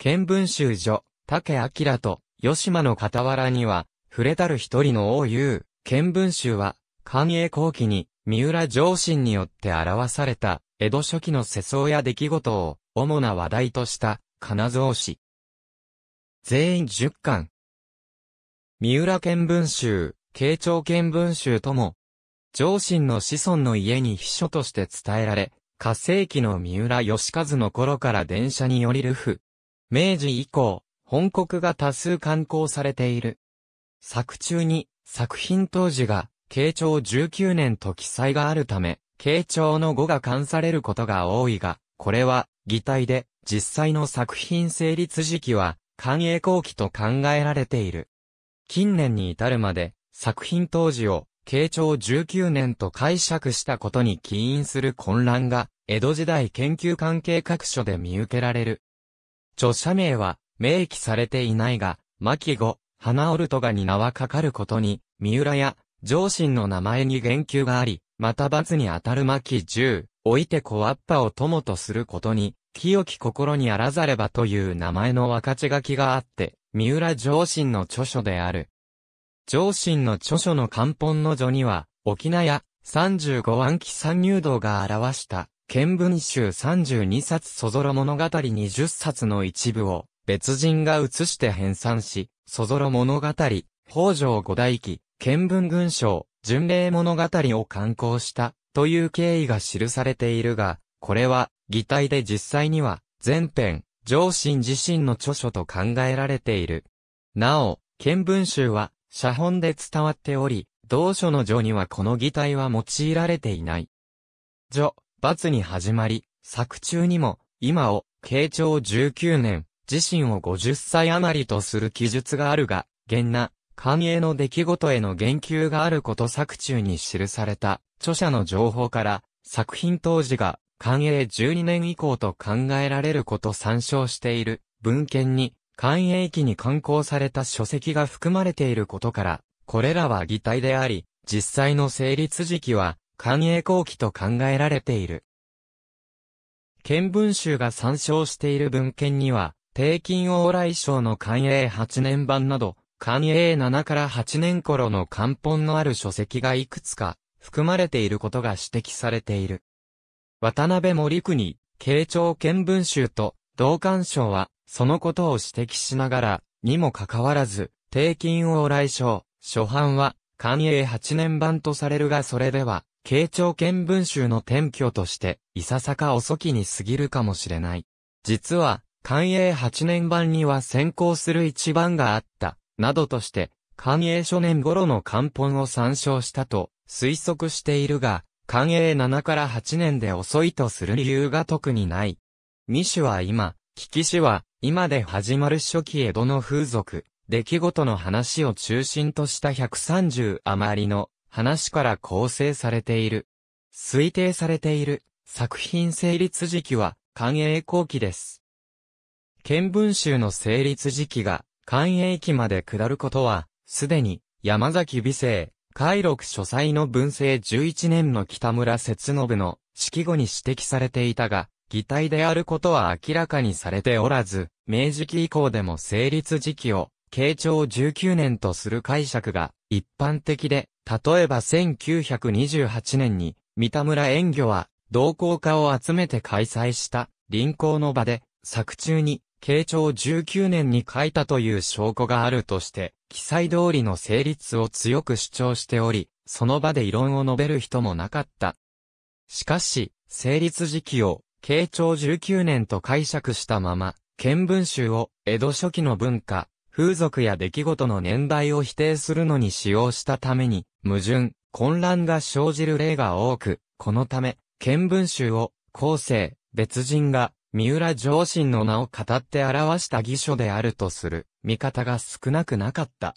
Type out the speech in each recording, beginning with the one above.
見聞集所、竹明と、吉間の傍らには、触れたる一人の王雄、見聞集は、寛永後期に、三浦上信によって表された、江戸初期の世相や出来事を、主な話題とした、金蔵詩。全員10巻。三浦見聞集、慶長見聞集とも、上信の子孫の家に秘書として伝えられ、火星期の三浦義和の頃から電車に降りる府、明治以降、本国が多数刊行されている。作中に、作品当時が、慶長19年と記載があるため、慶長の語が冠されることが多いが、これは、擬態で、実際の作品成立時期は、寛永後期と考えられている。近年に至るまで、作品当時を、慶長19年と解釈したことに起因する混乱が、江戸時代研究関係各所で見受けられる。著者名は、明記されていないが、牧後、花オルトガに名はかかることに、三浦や、上心の名前に言及があり、また罰に当たる牧十、おいて小アッパを友とすることに、清き心にあらざればという名前の分かち書きがあって、三浦上心の著書である。上心の著書の漢本の序には、沖縄、35暗記参入道が表した、見聞集32冊そぞろ物語20冊の一部を別人が写して編纂し、そぞろ物語、北条五代記、見聞群章、巡礼物語を刊行したという経緯が記されているが、これは擬態で実際には前編、上心自身の著書と考えられている。なお、見聞集は写本で伝わっており、同書の序にはこの擬態は用いられていない。序、罰に始まり、作中にも、今を、慶長19年、自身を50歳余りとする記述があるが、現な、寛永の出来事への言及があること作中に記された、著者の情報から、作品当時が、寛永12年以降と考えられること参照している、文献に、寛永期に刊行された書籍が含まれていることから、これらは擬態であり、実際の成立時期は、寛永後期と考えられている。見聞集が参照している文献には、帝金往来省の寛永8年版など、寛永7から8年頃の漢本のある書籍がいくつか含まれていることが指摘されている。渡辺森国、慶長見聞集と同官省は、そのことを指摘しながら、にもかかわらず、帝金往来省、初版は、寛永8年版とされるがそれでは、慶長見文集の転居として、いささか遅きに過ぎるかもしれない。実は、寛永8年版には先行する一番があった、などとして、寛永初年頃の漢本を参照したと推測しているが、寛永7から8年で遅いとする理由が特にない。未種は今、聞きしは、今で始まる初期江戸の風俗、出来事の話を中心とした130余りの話から構成されている。推定されている作品成立時期は寛永後期です。見聞集の成立時期が寛永期まで下ることは、すでに山崎美生、開録書斎の文政11年の北村節信の式後に指摘されていたが、擬態であることは明らかにされておらず、明治期以降でも成立時期を、慶長19年とする解釈が一般的で、例えば1928年に、三田村演魚は、同好家を集めて開催した、臨行の場で、作中に、慶長19年に書いたという証拠があるとして、記載通りの成立を強く主張しており、その場で異論を述べる人もなかった。しかし、成立時期を、慶長19年と解釈したまま、見聞集を、江戸初期の文化、風俗や出来事の年代を否定するのに使用したために、矛盾、混乱が生じる例が多く、このため、見聞集を、後世、別人が、三浦上心の名を語って表した義書であるとする、見方が少なくなかった。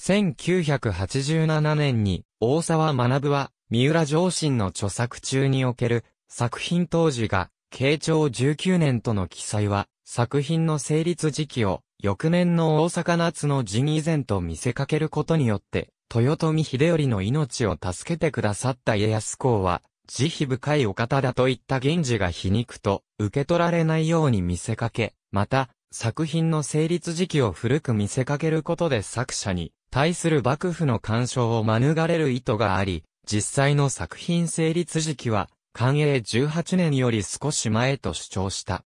1987年に、大沢学は、三浦上心の著作中における、作品当時が、慶長19年との記載は、作品の成立時期を、翌年の大阪夏の陣以前と見せかけることによって、豊臣秀頼の命を助けてくださった家康公は、慈悲深いお方だといった源氏が皮肉と受け取られないように見せかけ、また、作品の成立時期を古く見せかけることで作者に対する幕府の干渉を免れる意図があり、実際の作品成立時期は、寛永18年より少し前と主張した。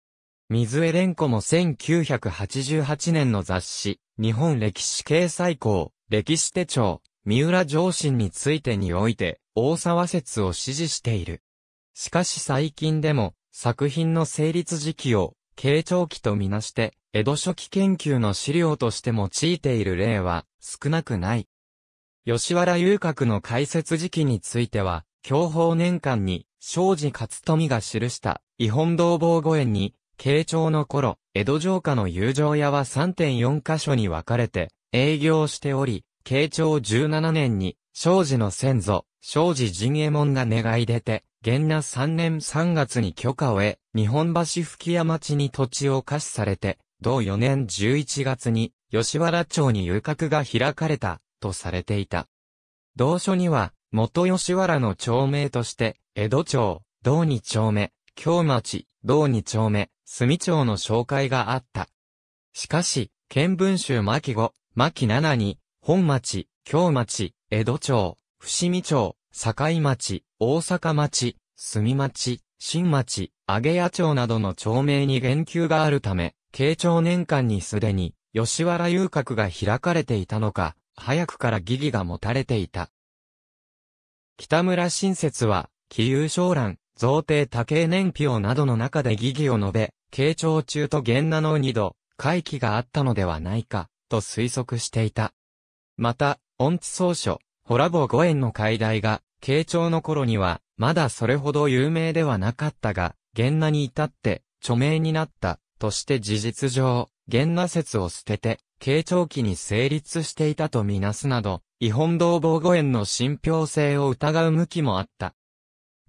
水江蓮子も1988年の雑誌、日本歴史掲載校、歴史手帳、三浦上信についてにおいて、大沢説を支持している。しかし最近でも、作品の成立時期を、慶長期とみなして、江戸初期研究の資料として用いている例は少なくない。吉原遊郭の開設時期については、享保年間に、庄司勝富が記した、日本道防護園に、慶長の頃、江戸城下の友情屋は3.4カ所に分かれて営業しており、慶長17年に、庄司の先祖、庄司陣営衛門が願い出て、元那3年3月に許可を得、日本橋吹屋町に土地を貸しされて、同4年11月に、吉原町に遊郭が開かれた、とされていた。同書には、元吉原の町名として、江戸町、道二丁目、京町、道二丁目、住町の紹介があった。しかし、見聞集巻5、巻7に、本町、京町、江戸町、伏見町、境町、大阪町、住町、新町、揚屋町などの町名に言及があるため、慶長年間にすでに、吉原遊郭が開かれていたのか、早くから疑義が持たれていた。北村新説は、起遊商覧、贈呈多形年表などの中で疑義を述べ、慶長中と源名の二度、回帰があったのではないか、と推測していた。また、音痴草書、ホラボ五円の解題が、慶長の頃には、まだそれほど有名ではなかったが、源名に至って、著名になった、として事実上、源名説を捨てて、慶長期に成立していたとみなすなど、違本同房五園の信憑性を疑う向きもあった。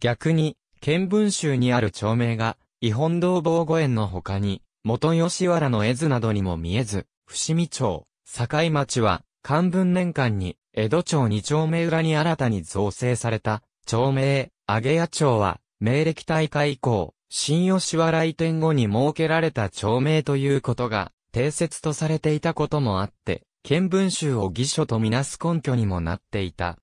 逆に、見聞集にある町名が、伊本堂防護園の他に、元吉原の絵図などにも見えず、伏見町、境町は、漢文年間に、江戸町二丁目裏に新たに造成された、町名、上谷町は、明暦大会以降、新吉原移転後に設けられた町名ということが、定説とされていたこともあって、見聞集を義書とみなす根拠にもなっていた。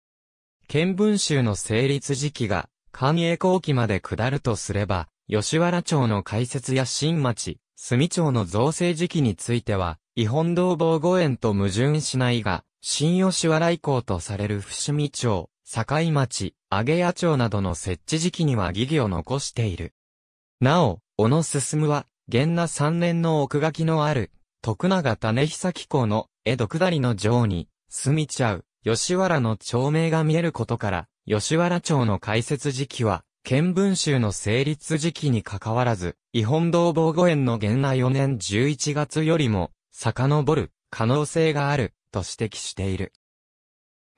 見聞集の成立時期が、寛永後期まで下るとすれば、吉原町の開設や新町、住町の造成時期については、違本道防護園と矛盾しないが、新吉原以降とされる伏見町、境町、上谷町などの設置時期には疑義を残している。なお、小野進は、元那三年の奥書きのある、徳永種久紀公の、江戸下りの城に、住みちゃう、吉原の町名が見えることから、吉原町の開設時期は、見聞集の成立時期に関わらず、日本堂防護園の現那4年11月よりも、遡る可能性がある、と指摘している。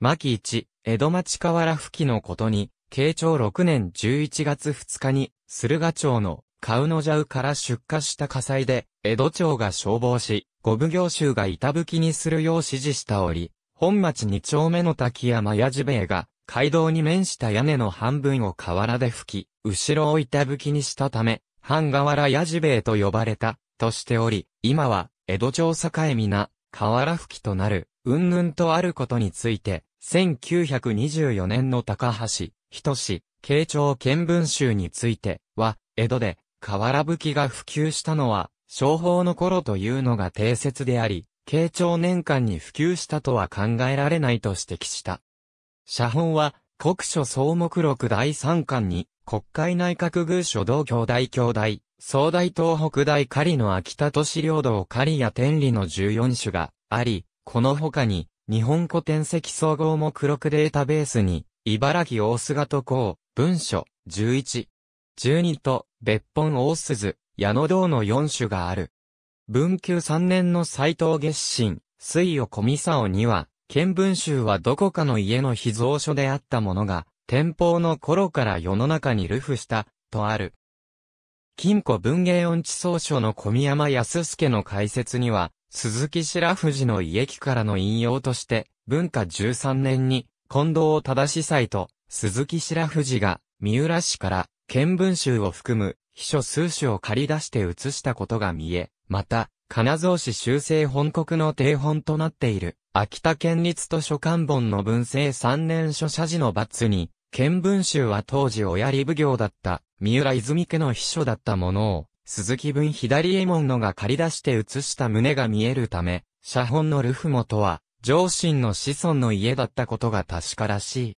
巻1、江戸町河原付のことに、慶長6年11月2日に、駿河町のカウノジャウから出火した火災で、江戸町が消防し、五奉行衆が板吹きにするよう指示した折、本町2丁目の滝山や地兵衛が、街道に面した屋根の半分を瓦で吹き、後ろを板吹きにしたため、半瓦矢じべえと呼ばれた、としており、今は、江戸町栄皆、瓦吹きとなる、うんぬんとあることについて、1924年の高橋、人志、慶長見聞集について、は、江戸で、瓦吹きが普及したのは、商法の頃というのが定説であり、慶長年間に普及したとは考えられないと指摘した。写本は、国書総目録第3巻に、国会内閣偶書同兄大兄弟、総大東北大狩の秋田都市領土を狩や天理の14種があり、この他に、日本古典籍総合目録データベースに、茨城大須賀都港、文書、11、12と、別本大鈴、矢野道の4種がある。文久3年の斎藤月神、水を小見沢には、見聞集はどこかの家の秘蔵書であったものが、天保の頃から世の中に流布した、とある。金庫文芸音痴奏書の小宮山康介の解説には、鈴木白藤の家記からの引用として、文化13年に、近藤正祭と、鈴木白藤が、三浦市から、見聞集を含む、秘書数種を借り出して写したことが見え、また、金蔵氏修正本国の定本となっている。秋田県立図書館本の文政3年書写時の罰に、見文集は当時親利奉行だった、三浦泉家の秘書だったものを、鈴木文左衛門のが借り出して写した胸が見えるため、写本のルフ元は、上神の子孫の家だったことが確からしい。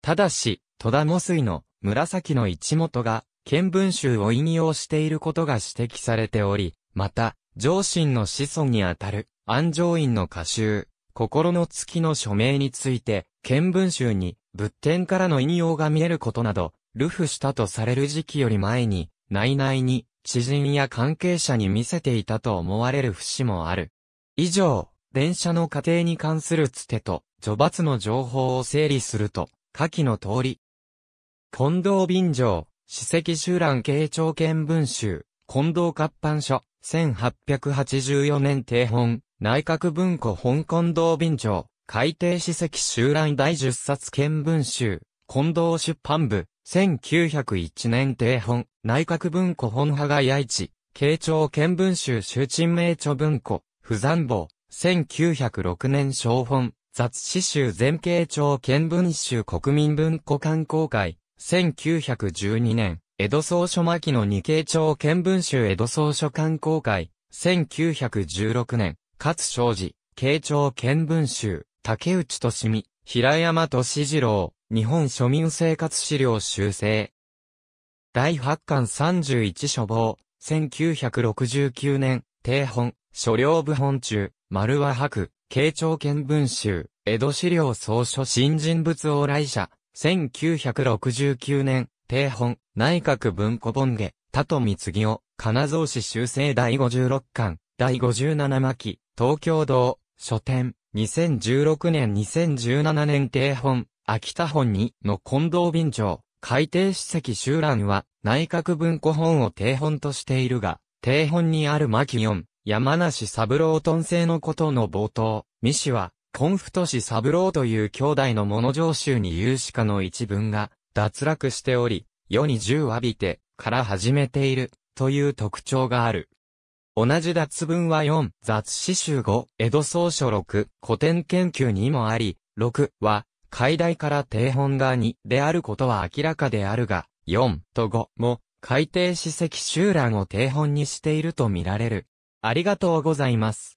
ただし、戸田母水の紫の一元が、見文集を引用していることが指摘されており、また、上神の子孫にあたる、安城院の歌集、心の月の署名について、見聞集に、仏典からの引用が見えることなど、ルフしたとされる時期より前に、内々に、知人や関係者に見せていたと思われる節もある。以上、電車の過程に関するつてと、序罰の情報を整理すると、下記の通り。近藤便城、史跡集覧慶長見聞集、近藤活版書。1884年定本、内閣文庫本近藤便長、海底史跡集覧第十冊見文集、近藤出版部、1901年定本、内閣文庫本派が八市、慶長見文集集鎮名著文庫、不残簿、1906年小本、雑誌集全慶長見文集国民文庫観光会、1912年、江戸総書巻の二慶町見聞集江戸総書観公会、1916年、勝昌寺、慶長見聞集、竹内俊美、平山俊次郎、日本庶民生活資料修正。第八巻31書房、1969年、定本、書領部本中、丸和博、慶長見聞集、江戸資料総書新人物往来者、1969年、定本、内閣文庫本下、田と三木を、金蔵市修正第56巻、第57巻、東京道、書店、2016年2017年定本、秋田本にの近藤便長、海底史跡集覧は、内閣文庫本を定本としているが、定本にある巻四、山梨三郎ン製のことの冒頭、三氏は、フ太氏三郎という兄弟の物上州に有志家の一文が、脱落しており、世に十を浴びてから始めているという特徴がある。同じ脱文は4、雑詩集5、江戸草書6、古典研究にもあり、6は、解題から定本が2であることは明らかであるが、4と5も、海底史跡集覧を定本にしているとみられる。ありがとうございます。